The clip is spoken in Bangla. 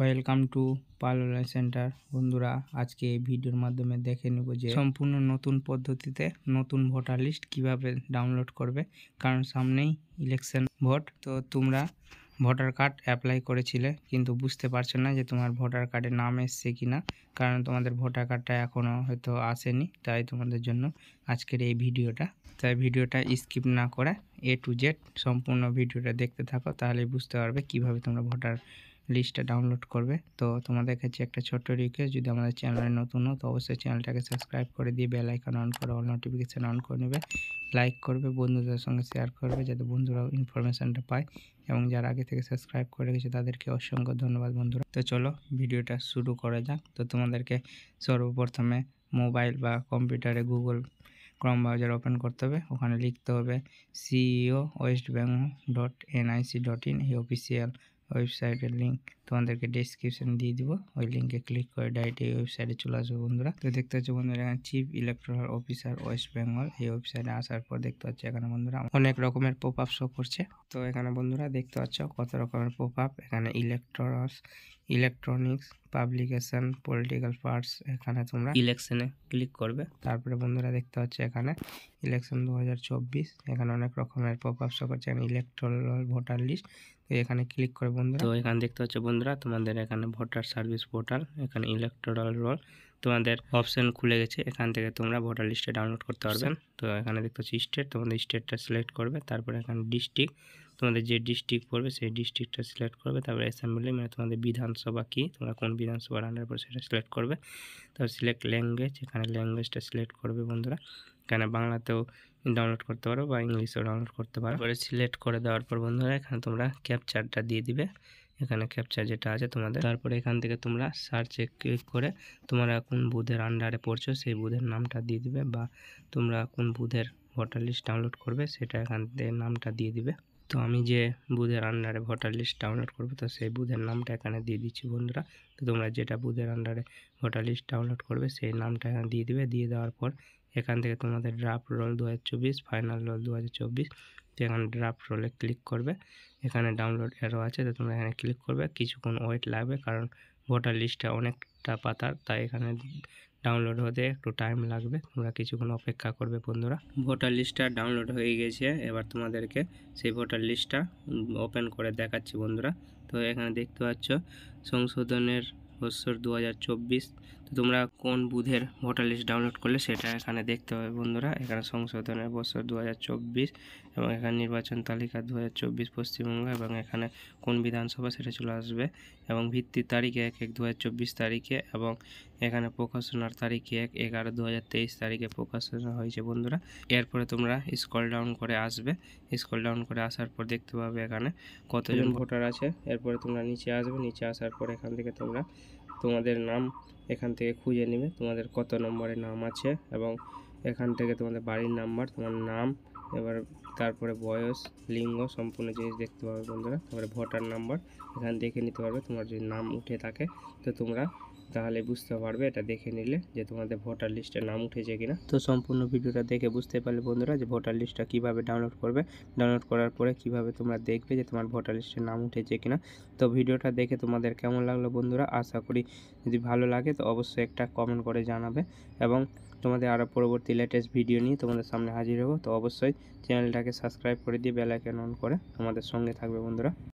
ওয়েলকাম টু পার্লার সেন্টার বন্ধুরা আজকে এই ভিডিওর মাধ্যমে দেখে নেব যে সম্পূর্ণ নতুন পদ্ধতিতে নতুন ভোটার লিস্ট কিভাবে ডাউনলোড করবে কারণ সামনেই ইলেকশন ভোট তো তোমরা ভোটার কার্ড অ্যাপ্লাই করেছিলে কিন্তু বুঝতে পারছো না যে তোমার ভোটার কার্ডে নাম এসছে কি না কারণ তোমাদের ভোটার কার্ডটা এখনও হয়তো আসেনি তাই তোমাদের জন্য আজকের এই ভিডিওটা তাই ভিডিওটা স্কিপ না করে এ টু জেড সম্পূর্ণ ভিডিওটা দেখতে থাকো তাহলে বুঝতে পারবে কিভাবে তোমরা ভোটার লিস্টটা ডাউনলোড করবে তো তোমাদের কাছে একটা ছোট্ট রিকোয়েস্ট যদি আমাদের চ্যানেলে নতুন হো তো অবশ্যই চ্যানেলটাকে সাবস্ক্রাইব করে দিয়ে বেল আইকন অন করে অল নোটিফিকেশান অন করে নেবে লাইক করবে বন্ধুদের সঙ্গে শেয়ার করবে যাতে বন্ধুরাও ইনফরমেশানটা পায় এবং যারা আগে থেকে সাবস্ক্রাইব করে গেছে তাদেরকে অসংখ্য ধন্যবাদ বন্ধুরা তো চলো ভিডিওটা শুরু করা যাক তো তোমাদেরকে সর্বপ্রথমে মোবাইল বা কম্পিউটারে গুগল ক্রম ব্রাউজার ওপেন করতে হবে ওখানে লিখতে হবে CEO West Bengal dot NIC dot in এই অফিসিয়াল ওয়েবসাইটের লিঙ্ক তোমাদেরকে ডিসক্রিপশন দিয়ে দিব ওই লিঙ্কে ক্লিক করে ডাইরেক্ট এই ওয়েবসাইটে চলে আসবে বন্ধুরা তো দেখতে পাচ্ছ বন্ধুরা এখানে chief electoral officer West Bengal এই ওয়েবসাইটে আসার পর দেখতে পাচ্ছ এখানে বন্ধুরা অনেক রকমের পপ আপ শো করছে তো এখানে বন্ধুরা দেখতে পাচ্ছ কত রকমের পপ আপ এখানে electors electronics publication political parts এখানে তোমরা ইলেকশনে ক্লিক করবে তারপরে বন্ধুরা দেখতে হচ্ছে এখানে ইলেকশন দু এখানে অনেক রকমের পপ শো করছে এখানে ইলেকট্রাল ভোটার লিস্ট তো এখানে ক্লিক করে বন্ধুরা তো এখানে দেখতে হচ্ছে বন্ধুরা তোমাদের এখানে ভোটার সার্ভিস পোর্টাল এখানে ইলেকট্রাল রোল তোমাদের অপশন খুলে গেছে এখান থেকে তোমরা ভোটার লিস্টে ডাউনলোড করতে পারবেন তো এখানে দেখতে হচ্ছে স্টেট তোমাদের স্টেটটা সিলেক্ট করবে তারপরে এখানে ডিস্ট্রিক্ট তোমাদের যে ডিস্ট্রিক্ট পড়বে সেই ডিস্ট্রিক্টটা সিলেক্ট করবে তারপরে অ্যাসেম্বলি মানে তোমাদের বিধানসভা কী তোমরা কোন বিধানসভার আন্ডার পড়ে সেটা সিলেক্ট করবে তারপর সিলেক্ট ল্যাঙ্গুয়েজ এখানে ল্যাঙ্গুয়েজটা সিলেক্ট করবে বন্ধুরা এখানে বাংলাতেও ডাউনলোড করতে পারো বা ইংলিশেও ডাউনলোড করতে পারো তারপরে সিলেক্ট করে দেওয়ার পর বন্ধুরা এখানে তোমরা ক্যাপচারটা দিয়ে দিবে এখানে ক্যাপচার যেটা আছে তোমাদের তারপরে এখান থেকে তোমরা সার্চে ক্লিক করে তোমরা কোন বুধের আন্ডারে পড়ছো সেই বুধের নামটা দিয়ে দিবে বা তোমরা কোন বুধের ভোটার লিস্ট ডাউনলোড করবে সেটা এখান থেকে নামটা দিয়ে দিবে তো আমি যে বুধের আন্ডারে ভোটার লিস্ট ডাউনলোড করবো তো সেই বুধের নামটা এখানে দিয়ে দিচ্ছি বন্ধুরা তো তোমরা যেটা বুধের আন্ডারে ভোটার লিস্ট ডাউনলোড করবে সেই নামটা এখানে দিয়ে দিবে দিয়ে দেওয়ার পর এখান থেকে তোমাদের ড্রাফট রোল দু ফাইনাল রোল দু তো এখানে ড্রাফট রোলে ক্লিক করবে এখানে ডাউনলোড এরও আছে তো তোমরা এখানে ক্লিক করবে কিছুক্ষণ ওয়েট লাগবে কারণ ভোটার লিস্টটা অনেকটা পাতার তাই এখানে ডাউনলোড হতে একটু টাইম লাগবে তোমরা কিছুক্ষণ অপেক্ষা করবে বন্ধুরা ভোটার লিস্টটা ডাউনলোড হয়ে গেছে এবার তোমাদেরকে সেই ভোটার লিস্টটা ওপেন করে দেখাচ্ছি বন্ধুরা তো এখানে দেখতে পাচ্ছ সংশোধনের বছর দু তোমরা কোন বুধের ভোটার লিস্ট ডাউনলোড করলে সেটা এখানে দেখতে হবে বন্ধুরা এখানে সংশোধনের বছর দু এবং এখানে নির্বাচন তালিকা দু হাজার চব্বিশ পশ্চিমবঙ্গ এবং এখানে কোন বিধানসভা সেটা চলে আসবে এবং ভিত্তির তারিখে এক এক দু তারিখে এবং এখানে প্রকাশনার তারিখে এক এগারো দু তারিখে প্রকাশনা হয়েছে বন্ধুরা এরপরে তোমরা স্কল ডাউন করে আসবে স্কল ডাউন করে আসার পর দেখতে পাবে এখানে কতজন ভোটার আছে এরপরে তোমরা নিচে আসবে নিচে আসার পর এখান থেকে তোমরা তোমাদের নাম এখান থেকে খুঁজে নেবে তোমাদের কত নম্বরের নাম আছে এবং এখান থেকে তোমাদের বাড়ির নাম্বার তোমার নাম এবার তারপরে বয়স লিঙ্গ সম্পূর্ণ জিনিস দেখতে পাবে বন্ধুরা তারপরে ভোটার নাম্বার এখানে দেখে নিতে পারবে তোমার যদি নাম উঠে থাকে তো তোমরা তাহলে বুঝতে পারবে এটা দেখে নিলে যে তোমাদের ভোটার লিস্টে নাম উঠেছে কিনা তো সম্পূর্ণ ভিডিওটা দেখে বুঝতে পারলে বন্ধুরা যে ভোটার লিস্টটা কীভাবে ডাউনলোড করবে ডাউনলোড করার পরে কিভাবে তোমরা দেখবে যে তোমার ভোটার লিস্টে নাম উঠেছে কিনা তো ভিডিওটা দেখে তোমাদের কেমন লাগলো বন্ধুরা আশা করি যদি ভালো লাগে তো অবশ্যই একটা কমেন্ট করে জানাবে এবং তোমাদের আরও পরবর্তী লেটেস্ট ভিডিও নিয়ে তোমাদের সামনে হাজির হবো তো অবশ্যই চ্যানেলটা চ্যানেলটাকে সাবস্ক্রাইব করে দিয়ে বেলাইকেন অন করে আমাদের সঙ্গে থাকবে বন্ধুরা